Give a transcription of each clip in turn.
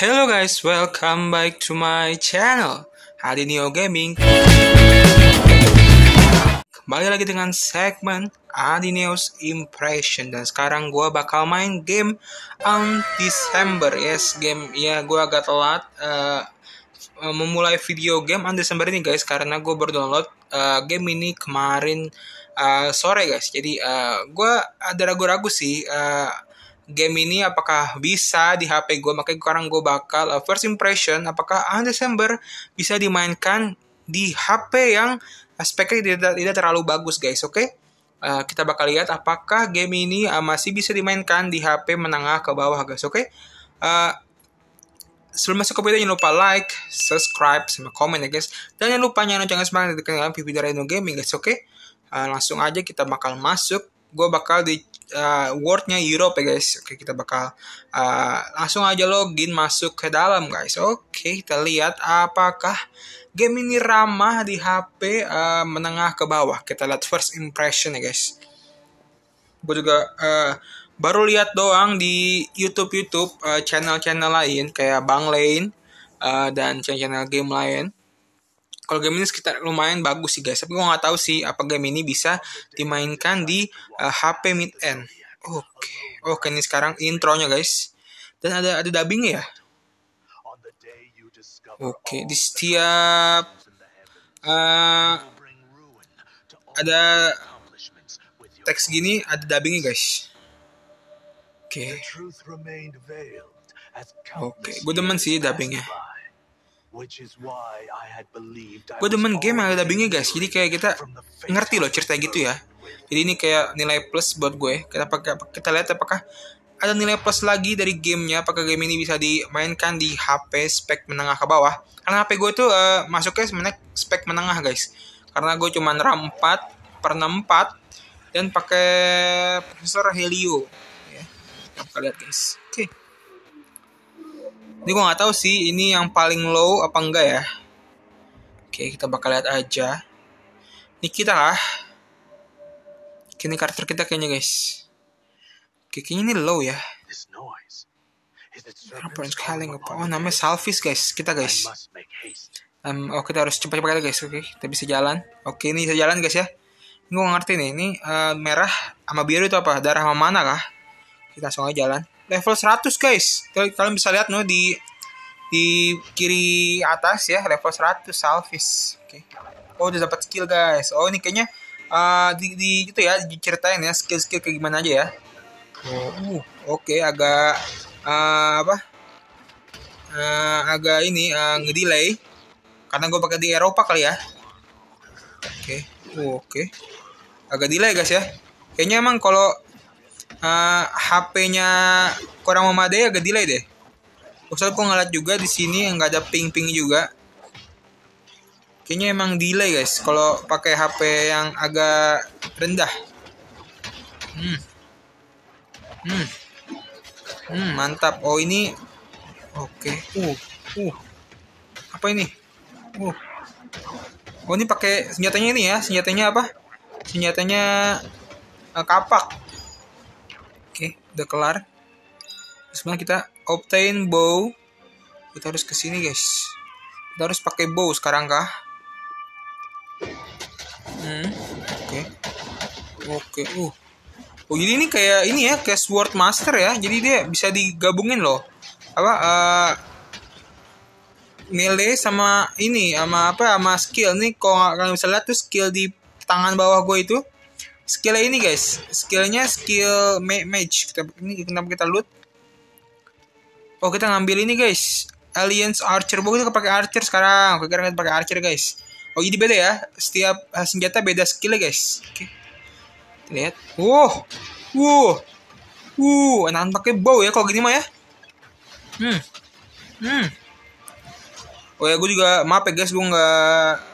Hello guys, welcome back to my channel Hari Neo Gaming Kembali lagi dengan segmen Adineos Impression Dan sekarang gue bakal main game on December Yes, game ya gue agak telat uh, Memulai video game on December ini guys Karena gue berdownload uh, eh, game ini kemarin uh, sore guys Jadi uh, gue ada ragu-ragu sih uh, game ini apakah bisa di HP gue makanya sekarang gue bakal uh, first impression apakah ah Desember bisa dimainkan di HP yang aspeknya tidak, tidak terlalu bagus guys oke okay? uh, kita bakal lihat apakah game ini uh, masih bisa dimainkan di HP menengah ke bawah guys oke okay? uh, sebelum masuk ke video jangan lupa like, subscribe, sama komen ya guys. Dan jangan lupa nyalain lonceng semangat di kalian video Reno Gaming guys, oke? Okay? Uh, langsung aja kita bakal masuk gue bakal di uh, eh, wordnya Europe ya guys oke kita bakal uh, langsung aja login masuk ke dalam guys oke kita lihat apakah game ini ramah di HP uh, eh, menengah ke bawah kita lihat first impression ya guys gue juga uh, baru lihat doang di YouTube YouTube uh, channel-channel lain kayak Bang lain uh, dan channel-channel game lain kalau game ini sekitar lumayan bagus sih guys. Tapi gue nggak tahu sih apa game ini bisa dimainkan di uh, eh, HP mid end. Oke, okay. oke okay, ini sekarang intronya guys. Dan ada ada dubbing ya. Oke, okay. di setiap uh, ada teks gini ada dubbingnya guys. Oke. Okay. Oke, okay. gue demen sih dubbingnya. Gue demen game yang ada dubbingnya guys, jadi kayak kita ngerti loh cerita gitu ya. Jadi ini kayak nilai plus buat gue. Kita pakai kita lihat apakah ada nilai plus lagi dari gamenya apakah game ini bisa dimainkan di HP spek menengah ke bawah karena HP gue tuh uh, masuknya sebenarnya spek menengah guys karena gue cuma RAM 4 per 64 dan pakai prosesor Helio ya. kita lihat guys oke okay. Ini gue nggak tahu sih ini yang paling low apa enggak ya. Oke kita bakal lihat aja. Ini kita lah. Kini karakter kita kayaknya guys. Oke, kayaknya ini low ya. Rampuan scaling apa? Oh namanya Salvis guys, kita guys. Um, oh kita harus cepat-cepat aja guys, oke. Okay, kita bisa jalan. Oke okay, ini bisa jalan guys ya. Ini gue ngerti nih, ini uh, merah sama biru itu apa? Darah sama mana kah? Kita langsung aja jalan level 100 guys kalian bisa lihat nih di di kiri atas ya level 100 Salvis oke okay. oh udah dapat skill guys oh ini kayaknya uh, di, di gitu ya diceritain ya skill-skill kayak gimana aja ya oh uh, oke okay, agak uh, apa uh, agak ini uh, ngedelay karena gue pakai di Eropa kali ya oke okay. uh, oke okay. agak delay guys ya kayaknya emang kalau uh, HP-nya kurang memadai agak delay deh. Usah aku ngeliat juga di sini yang nggak ada ping-ping juga. Kayaknya emang delay guys kalau pakai HP yang agak rendah. Hmm. Hmm. Hmm, mantap. Oh, ini oke. Okay. Uh, uh. Apa ini? Uh. Oh, ini pakai senjatanya ini ya. Senjatanya apa? Senjatanya eh, kapak udah kelar terus kita obtain bow kita harus kesini guys kita harus pakai bow sekarang kah hmm oke okay. oke okay. uh oh jadi ini kayak ini ya kayak sword master ya jadi dia bisa digabungin loh apa uh, melee sama ini sama apa sama skill nih kalau kalian bisa lihat tuh skill di tangan bawah gue itu skill ini guys skillnya skill ma mage kita, ini kenapa kita loot oh kita ngambil ini guys aliens archer bukan kita pakai archer sekarang oke sekarang kita pakai archer guys oh ini beda ya setiap eh, senjata beda skillnya guys oke okay. lihat wow wow wow enak pakai bow ya kalau gini mah ya hmm hmm oh ya gue juga maaf ya guys gue nggak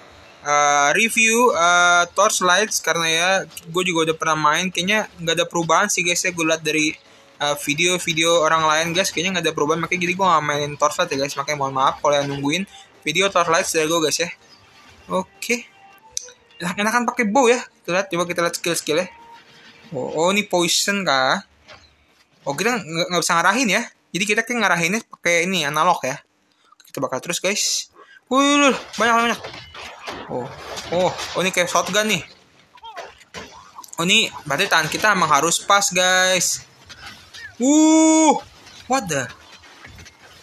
Eh, review uh, Torchlights karena ya gue juga udah pernah main kayaknya nggak ada perubahan sih guys ya gue lihat dari eh, video-video uh, orang lain guys kayaknya nggak ada perubahan makanya jadi gue nggak mainin Torchlight ya guys makanya mohon maaf kalau yang nungguin video Torchlight dari gue guys ya oke okay. enak enakan pakai bow ya kita lihat coba kita lihat skill skill ya oh, oh ini poison kah oh kita nggak bisa ngarahin ya jadi kita kayak ngarahinnya pakai ini analog ya kita bakal terus guys Wih, banyak banyak oh oh oh ini kayak shotgun nih oh ini berarti tangan kita emang harus pas guys uh what the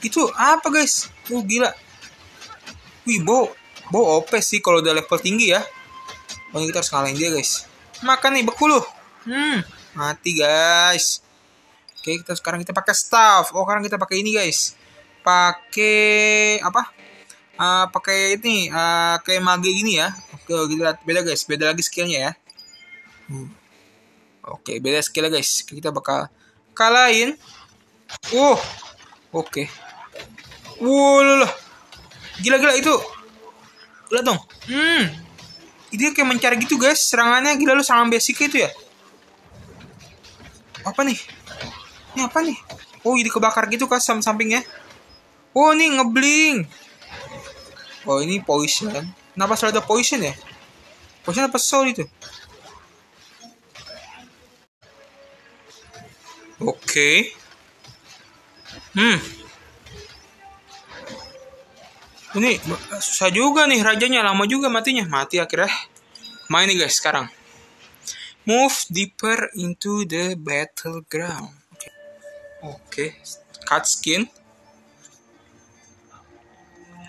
itu apa guys uh gila wih bo bo op sih kalau udah level tinggi ya oh ini kita harus ngalahin dia guys makan nih beku lu hmm mati guys oke kita sekarang kita pakai staff oh sekarang kita pakai ini guys pakai apa uh, pakai ini uh, kayak mage gini ya oke kita oh, beda guys beda lagi skillnya ya hmm. oke beda skillnya guys kita bakal kalahin uh oke okay. wow gila gila itu gila dong hmm ini kayak mencari gitu guys serangannya gila lu serangan basic itu ya apa nih ini apa nih oh jadi kebakar gitu kan sam sampingnya oh nih ngebling Oh ini poison. Kenapa selalu ada poison ya? Poison apa soul itu? Oke. Okay. Hmm. Ini susah juga nih rajanya lama juga matinya. Mati akhirnya. Main nih guys sekarang. Move deeper into the battleground. Oke. Okay. okay. Cut skin.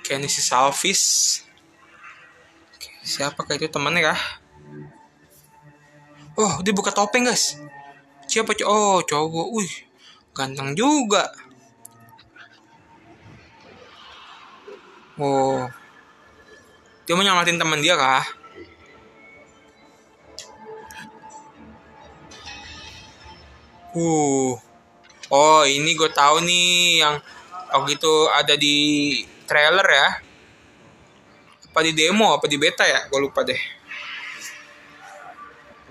Kenny Salvis siapa kayak itu temannya kah oh dia buka topeng guys siapa cowok oh cowok wih ganteng juga oh dia mau nyamatin teman dia kah uh oh ini gue tahu nih yang waktu itu ada di trailer ya apa di demo apa di beta ya gue lupa deh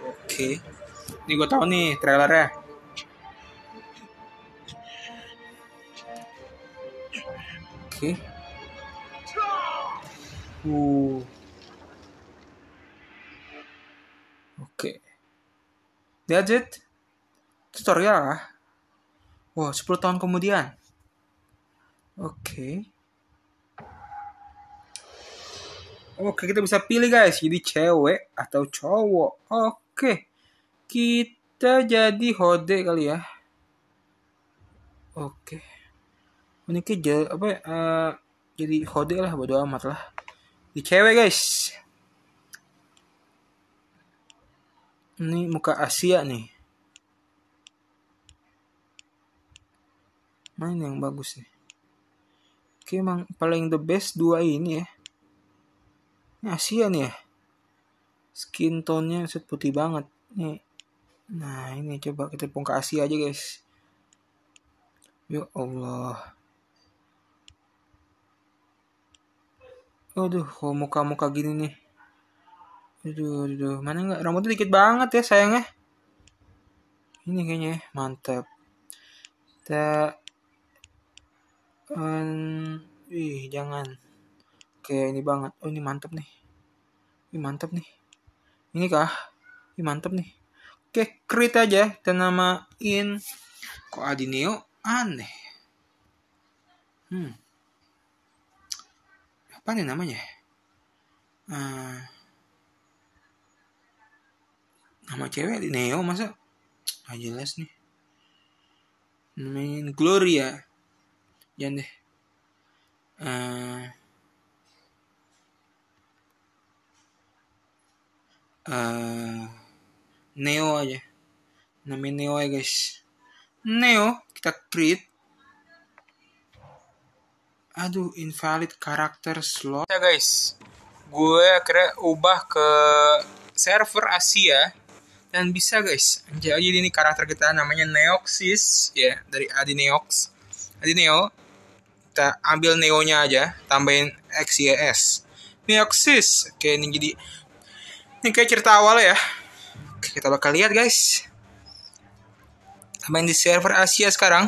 oke okay. ini gue tahu nih trailernya oke okay. uh oke okay. gadget tutorial ah? wow 10 tahun kemudian oke okay. Oke, kita bisa pilih guys, jadi cewek atau cowok. Oke. Kita jadi hode kali ya. Oke. ini ya, eh, jadi apa uh, jadi hode lah bodo amat lah. Di cewek guys. Ini muka Asia nih. Main yang bagus nih? Oke, emang paling the best dua ini ya. Ini nih ya. Skin tone-nya set putih banget. Nih. Nah, ini coba kita pun ke Asia aja, guys. Ya Allah. Aduh, kok muka-muka gini nih. Aduh, aduh, Mana enggak rambutnya dikit banget ya sayangnya. Ini kayaknya ya, mantap. Kita um, ih jangan kayak ini banget oh ini mantep nih ini mantep nih ini kah ini mantep nih oke crit aja kita namain kok adineo aneh hmm apa nih namanya uh, nama cewek Neo masa Gak jelas nih namanya Gloria jangan deh uh, uh, Neo aja namanya Neo ya guys Neo kita create aduh invalid karakter slot ya guys gue akhirnya ubah ke server Asia dan bisa guys oh, jadi ini karakter kita namanya Neoxis ya yeah, dari Adi Neox Adi Neo kita ambil Neonya aja tambahin XYS Neoxis oke ini jadi ini kayak cerita awal ya. Kita bakal lihat guys. Main di server Asia sekarang.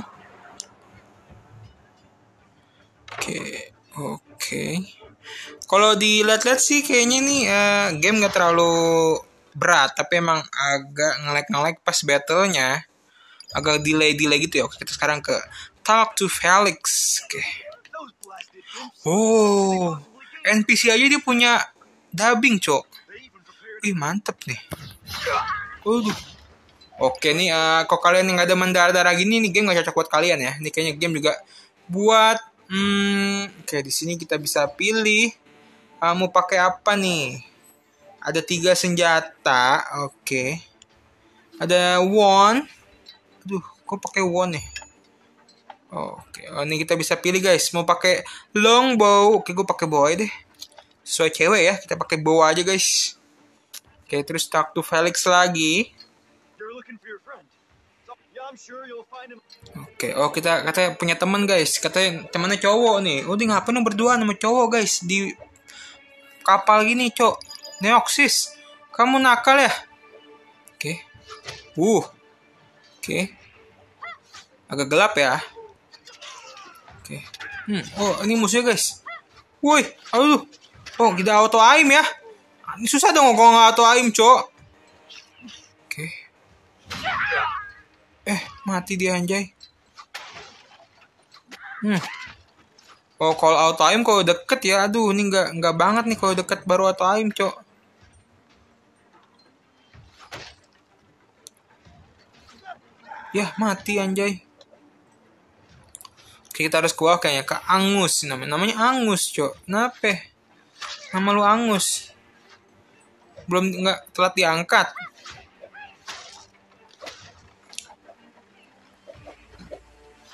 Oke, oke. Kalau dilihat-lihat sih kayaknya nih uh, game gak terlalu berat, tapi emang agak ngelek-ngelek pas battlenya. Agak delay-delay gitu ya. Oke, kita sekarang ke Talk to Felix. Oke. Oh, NPC aja dia punya dubbing, Cok. Ih mantep nih. Oke nih, uh, kok kalian nggak ada mendarah-darah gini nih game nggak cocok buat kalian ya. Ini kayaknya game juga buat hmm, kayak di sini kita bisa pilih uh, mau pakai apa nih. Ada tiga senjata, oke. Ada wand. Aduh, kok pakai wand nih? oke, oh, ini kita bisa pilih guys. Mau pakai longbow? oke gue pakai bow aja deh. Sesuai cewek ya, kita pakai bow aja guys. Oke, terus talk to Felix lagi. Oke, okay. oh kita katanya punya teman guys, katanya temannya cowok nih. Udah oh, ngapain nomor berdua sama cowok guys di kapal gini, cok. Neoxis kamu nakal ya? Oke. Uh. Oke. Agak gelap ya. Oke. Hmm, oh ini musuh guys. Woi, aduh. Oh, kita auto aim ya. Susah dong kalau nggak atau aim, cok. Oke. Okay. Eh, mati dia anjay. Hmm. Kalau auto out aim kalau deket ya, aduh ini nggak nggak banget nih kalau deket baru auto aim, cok. Yah, mati anjay. Oke, kita harus keluar kayaknya ke Angus namanya. Namanya Angus, cok. Kenapa? Nama lu Angus belum nggak telat diangkat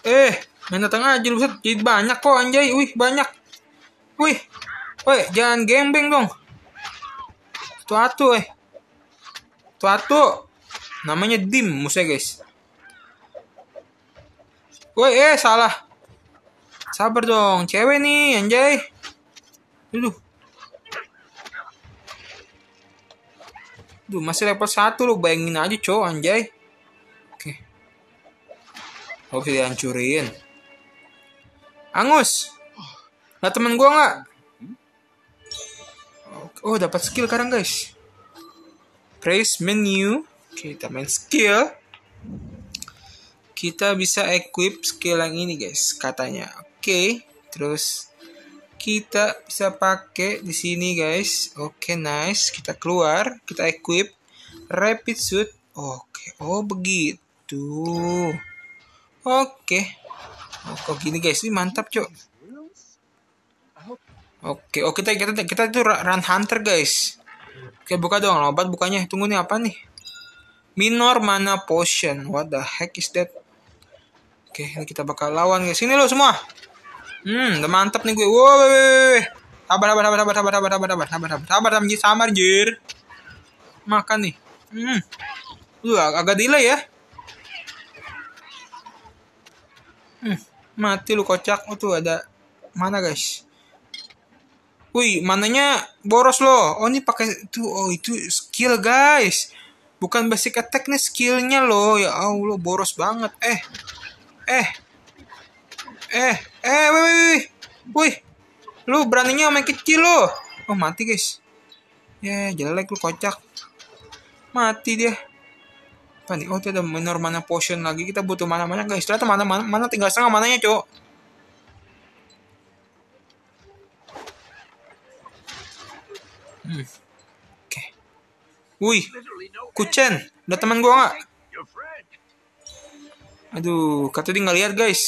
eh main datang aja lu jadi banyak kok anjay wih banyak wih woi jangan gembeng dong tuh eh tuh namanya dim musuh guys woi eh salah sabar dong cewek nih anjay Aduh, Duh, masih level 1 lo bayangin aja, cowok anjay. Oke. Okay. Oke, dihancurin. Angus. Lah temen gua nggak? Oh, dapat skill sekarang, guys. Praise menu. Kita main skill. Kita bisa equip skill yang ini, guys, katanya. Oke, okay. terus kita bisa pakai di sini guys. Oke, okay, nice. Kita keluar, kita equip rapid suit. Oke, okay. oh begitu. Oke. Okay. Oh, kok gini guys, ini mantap, Cok. Oke, oke oh, kita kita kita itu run hunter guys. Oke, buka dong obat bukanya. Tunggu nih apa nih? Minor mana potion. What the heck is that? Oke, ini kita bakal lawan guys. Ini lo semua. Hmm, udah mantap nih gue. Woi, sabar, sabar, sabar, sabar, sabar, sabar, sabar, sabar, sabar, sabar, sabar, sabar, jir. Makan nih. Hmm. Lu ag agak delay ya. Hmm, mati lu kocak. Oh, tuh ada mana, guys? Wih, mananya boros loh. Oh, ini pakai tuh. Oh, itu skill, guys. Bukan basic attack nih skillnya loh. Ya Allah, boros banget. Eh. Eh. Eh, eh, wih, wih, wih. Wih, lu beraninya main kecil lo. Oh, mati guys. Ya, yeah, jelek lu kocak. Mati dia. Apa nih? Oh, itu ada minor mana potion lagi. Kita butuh mana-mana guys. Ternyata mana-mana mana tinggal setengah mananya, cok. Hmm. Oke. Okay. Wih, kucen. Udah teman gua nggak? Aduh, katanya dia nggak lihat guys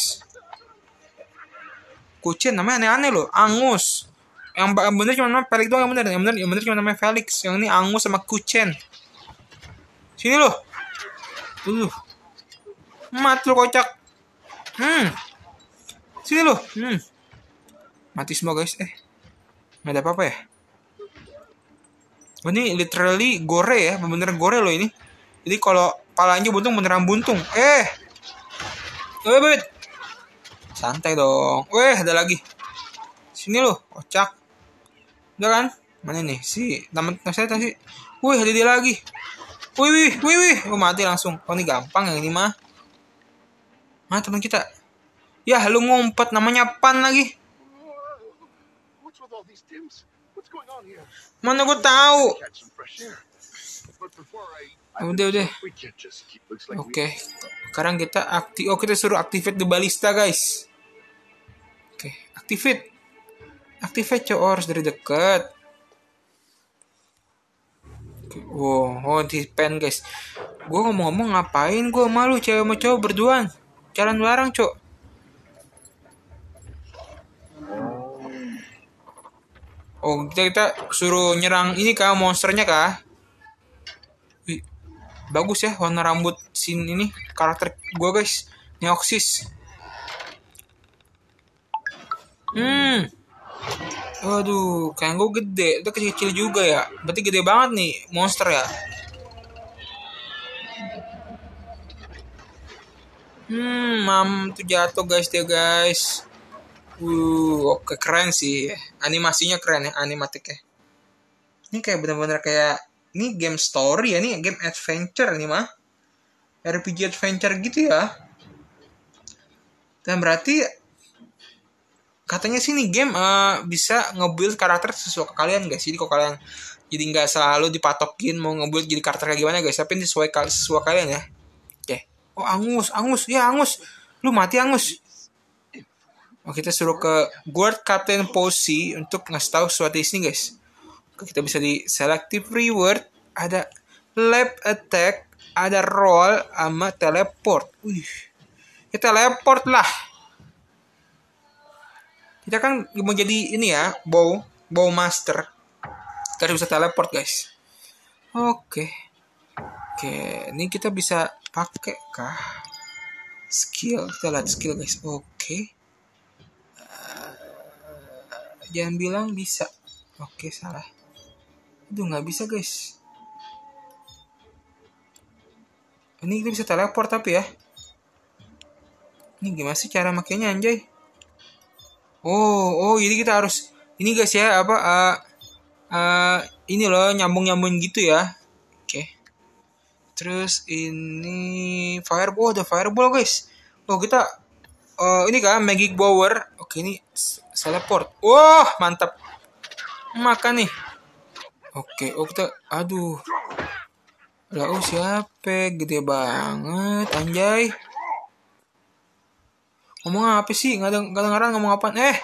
kucing namanya aneh-aneh loh angus yang bener cuma namanya Felix doang yang bener yang bener yang bener cuma namanya Felix yang ini angus sama kucing sini loh uh mati lo kocak hmm sini loh hmm mati semua guys eh nggak ada apa-apa ya ini literally gore ya bener-bener gore loh ini jadi kalau palanya buntung beneran buntung eh, eh Wait, Santai dong. Weh, ada lagi. Sini loh, kocak. Udah kan? Mana nih? Si teman saya tadi. Wih, ada dia lagi. Wih, wih, wih, wih. Oh, mati langsung. Oh, ini gampang yang ini mah. Mana teman kita? Ya, lu ngumpet namanya pan lagi. Mana gue tahu? Ya udah udah. Oke, okay. sekarang kita aktif. Oh kita suruh activate the balista guys. Oke, okay. activate. Activate cowok oh, harus dari dekat. Okay. Wow, oh di pen guys. Gue ngomong-ngomong ngapain gue malu cewek sama cowok berduaan. Jalan larang cok. Oh, kita, kita suruh nyerang ini kah monsternya kah? Wih, bagus ya warna rambut sin ini karakter gue guys, Neoxys. Hmm. Waduh, kayak gue gede. Itu kecil-kecil juga ya. Berarti gede banget nih monster ya. Hmm, mam tuh jatuh guys dia guys. Uh, oke keren sih. Animasinya keren ya, animatiknya. Ini kayak bener-bener kayak ini game story ya ini game adventure nih mah. RPG adventure gitu ya. Dan berarti katanya sih nih game uh, bisa ngebuild karakter sesuai kalian guys jadi kok kalian jadi nggak selalu dipatokin mau ngebuild jadi karakter kayak gimana guys tapi sesuai sesuai kalian ya oke okay. oh angus angus ya angus lu mati angus oh, kita suruh ke guard captain posi untuk ngasih tahu suatu ini guys Oke, kita bisa di selective reward ada lab attack ada roll sama teleport. Wih, kita ya, teleport lah kita kan mau jadi ini ya bow bow master kita bisa teleport guys oke oke ini kita bisa pakai kah skill kita lihat skill guys oke eh, jangan bilang bisa oke salah itu nggak bisa guys ini kita bisa teleport tapi ya ini gimana sih cara makainya anjay oh oh jadi kita harus ini guys ya apa uh, uh, ini loh nyambung nyambung gitu ya oke okay. terus ini fireball oh, ada fireball guys oh kita uh, ini kan magic power oke okay, ini teleport wah mantap makan nih oke okay. oh kita aduh lah oh siapa gede banget anjay ngomong apa sih nggak ada nggak dengaran ngomong apa eh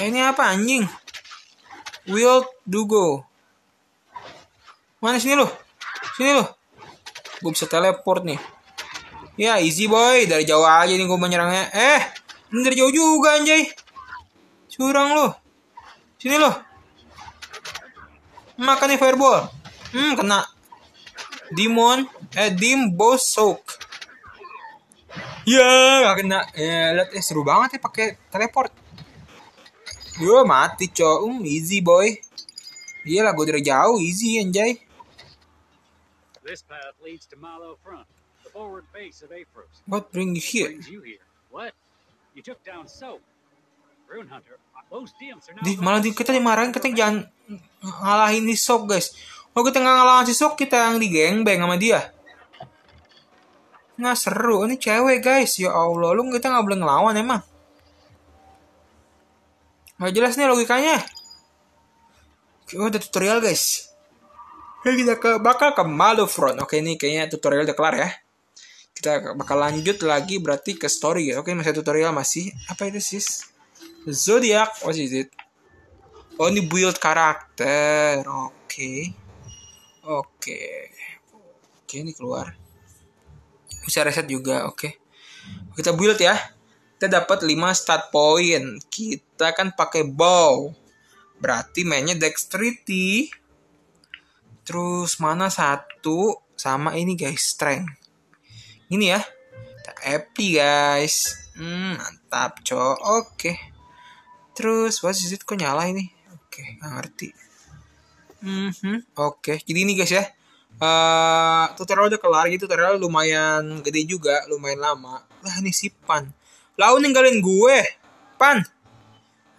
eh ini apa anjing wild Dugo mana sini lo sini lo gue bisa teleport nih ya easy boy dari jauh aja nih gue menyerangnya eh ini dari jauh juga anjay curang lo sini lo makan nih fireball hmm kena Demon eh Dim Bosok ya gak kena ya lihat eh seru banget ya pakai teleport yo mati cowok um easy boy iya lah gue dari jauh easy anjay This path leads to Malo Front, the forward base of Apros. What bring you here? Brings you here? What? You took down Soap. Di malah di, kita dimarahin kita jangan ngalahin di sok guys. Oh kita nggak ngalahin si sok kita yang digengbeng sama dia nggak seru ini cewek guys ya allah lu kita nggak boleh ngelawan emang nggak jelas nih logikanya kita oh, ada tutorial guys Oke, kita ke, bakal ke front Oke, ini kayaknya tutorial udah kelar ya. Kita bakal lanjut lagi berarti ke story ya. Oke, masih tutorial masih. Apa itu sis? Zodiac, what is it? Oh, ini build karakter. Oke. Oke. Oke, ini keluar bisa reset juga oke okay. kita build ya kita dapat 5 start point kita kan pakai bow berarti mainnya dexterity terus mana satu sama ini guys strength ini ya kita happy guys hmm, mantap cok oke okay. terus what is it kok nyala ini oke okay, nggak ngerti mm -hmm. oke okay. jadi ini guys ya uh, tutorial udah kelar gitu tutorial lumayan gede juga lumayan lama lah ini si Pan lau ninggalin gue Pan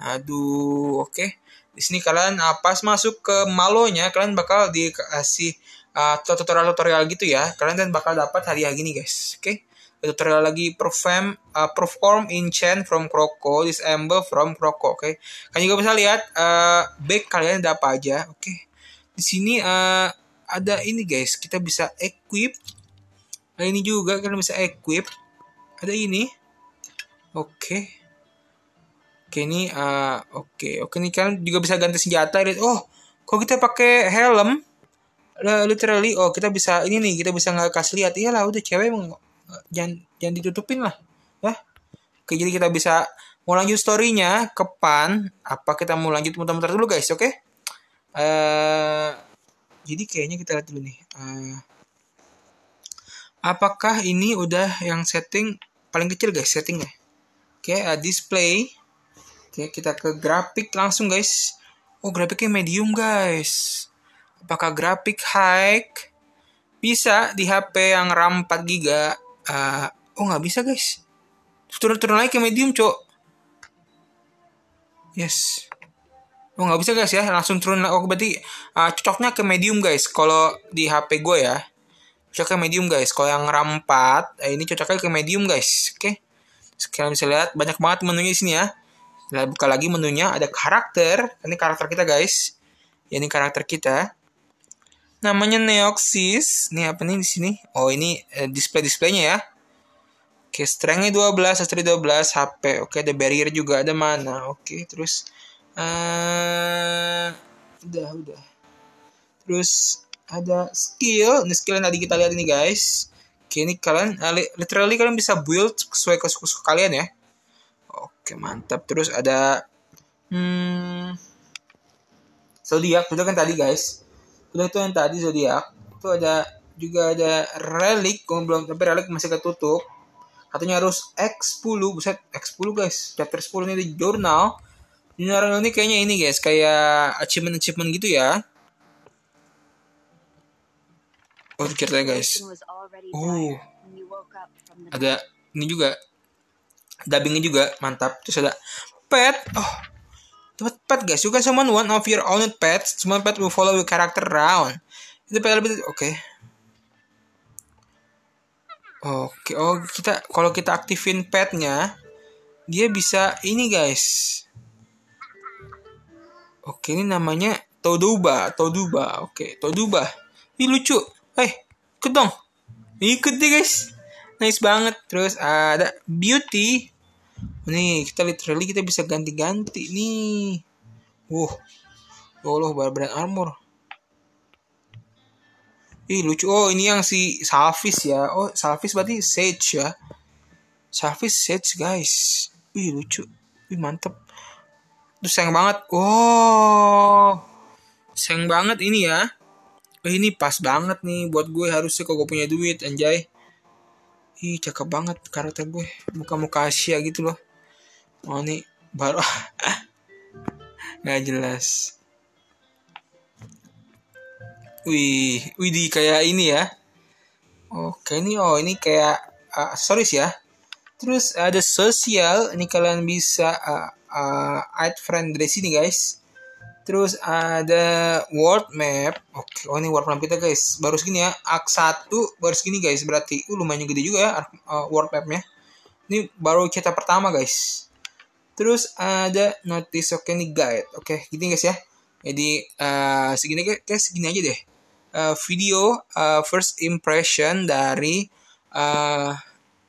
aduh oke okay. di sini kalian uh, pas masuk ke malonya kalian bakal dikasih uh, tutorial tutorial gitu ya kalian dan bakal dapat hari hadiah gini guys oke okay? tutorial lagi perform uh, perform in chain from croco disable from croco oke okay? kalian juga bisa lihat uh, back kalian ada apa aja oke okay? di sini uh, ada ini guys kita bisa equip nah ini juga kita bisa equip ada ini oke okay. oke okay, ini uh, oke okay. oke ini kan juga bisa ganti senjata oh kok kita pakai helm literally oh kita bisa ini nih kita bisa nggak kasih lihat iyalah udah cewek emang eh, jangan jangan ditutupin lah ya oke jadi kita bisa mau lanjut storynya kepan apa kita mau lanjut muter-muter dulu guys oke okay? uh, eh, jadi kayaknya kita lihat dulu nih uh, apakah ini udah yang setting paling kecil guys settingnya oke okay, uh, eh, display oke okay, kita ke grafik langsung guys oh grafiknya medium guys apakah grafik high bisa di HP yang RAM 4 GB uh, oh nggak bisa guys turun-turun lagi ke medium cok yes Oh nggak bisa guys ya, langsung turun. Nah, oh berarti uh, cocoknya ke medium guys. Kalau di HP gue ya, cocok ke medium guys. Kalau yang RAM 4, eh, ini cocoknya ke medium guys. Oke. Okay. Sekarang bisa lihat banyak banget menunya di sini ya. Nah, buka lagi menunya ada karakter. Ini karakter kita guys. Ya, ini karakter kita. Namanya Neoxys. ini apa nih di sini? Oh ini eh, display displaynya ya. Oke, okay, strength-nya 12, astri 12, HP. Oke, okay, ada barrier juga ada mana. Oke, okay, terus uh, udah udah terus ada skill nih skill yang tadi kita lihat ini guys kini kalian uh, literally kalian bisa build sesuai kesukaan kalian ya oke mantap terus ada hmm, zodiak udah kan tadi guys udah itu yang tadi zodiak itu ada juga ada relic belum tapi relic masih ketutup katanya harus X10 buset X10 guys chapter 10 ini di jurnal Junior ini kayaknya ini guys, kayak achievement-achievement gitu ya. Oh, ceritanya guys. Oh. Ada ini juga. Dubbingnya juga mantap. Terus ada pet. Oh. Dapat pet guys. You can one of your own pets. Semua pet will follow the character round. Itu pet lebih oke. Okay. Oke, okay. oh kita kalau kita aktifin petnya, dia bisa ini guys Oke, ini namanya Toduba. Toduba, Oke, Toduba. Ih lucu. Eh, ikut dong. Ikut deh guys. Nice banget. Terus ada Beauty. Nih, kita literally kita bisa ganti-ganti nih. Wuh. Ya Allah, barbaran Armor. Ih, lucu. Oh, ini yang si Salvis ya. Oh, Salvis berarti Sage ya. Salvis Sage, guys. Ih, lucu. Ih, mantep. Terus sayang banget. oh Sayang banget ini ya. Oh, ini pas banget nih buat gue harusnya kalau gue punya duit anjay. Ih cakep banget karakter gue. Muka-muka Asia gitu loh. Oh nih baru. Gak jelas. Wih, wih di kayak ini ya. Oke ini oh ini kayak uh, ah, aksesoris ya. Terus ada sosial, ini kalian bisa uh, uh, add friend dari sini guys terus ada world map oke oh ini world map kita guys baru segini ya ak 1 baru segini guys berarti uh, lumayan gede juga ya uh, world mapnya ini baru cetak pertama guys terus ada notice oke okay, ini guide oke okay, gini guys ya jadi uh, segini guys segini aja deh uh, video uh, first impression dari uh,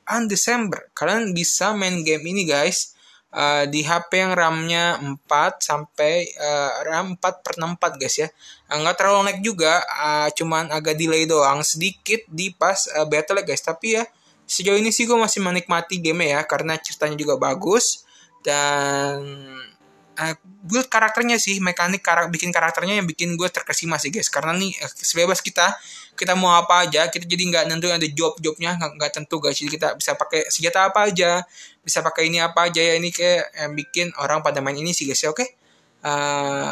on December. Kalian bisa main game ini guys uh, di HP yang RAM-nya 4 sampai uh, RAM 4 per 64 guys ya eh, nggak terlalu naik juga uh, cuman agak delay doang sedikit di pas uh, battle ya, guys tapi ya sejauh ini sih gue masih menikmati game ya karena ceritanya juga bagus dan uh, eh, gue karakternya sih mekanik karak bikin karakternya yang bikin gue terkesima sih guys karena nih eh, sebebas kita kita mau apa aja kita jadi nggak tentu ada job jobnya nggak tentu guys jadi kita bisa pakai senjata apa aja bisa pakai ini apa aja ya ini kayak yang bikin orang pada main ini sih guys ya oke okay? uh, eh,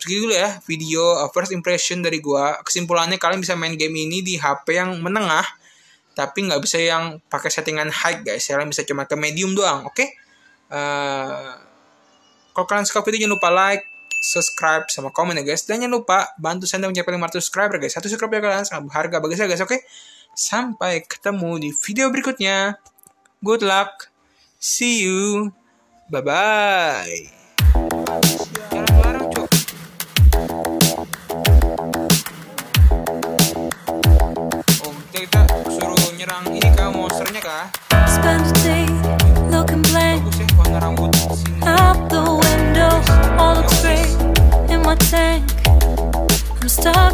segitu dulu ya video uh, first impression dari gue kesimpulannya kalian bisa main game ini di HP yang menengah tapi nggak bisa yang pakai settingan high guys kalian bisa cuma ke medium doang oke okay? Kalau kalian suka video jangan lupa like, subscribe sama komen ya guys. Dan jangan lupa bantu saya mencapai 500 subscriber guys. Satu subscriber ya, kalian sangat berharga bagi saya guys, oke? Sampai ketemu di video berikutnya. Good luck. See you. Bye-bye. tank. I'm stuck.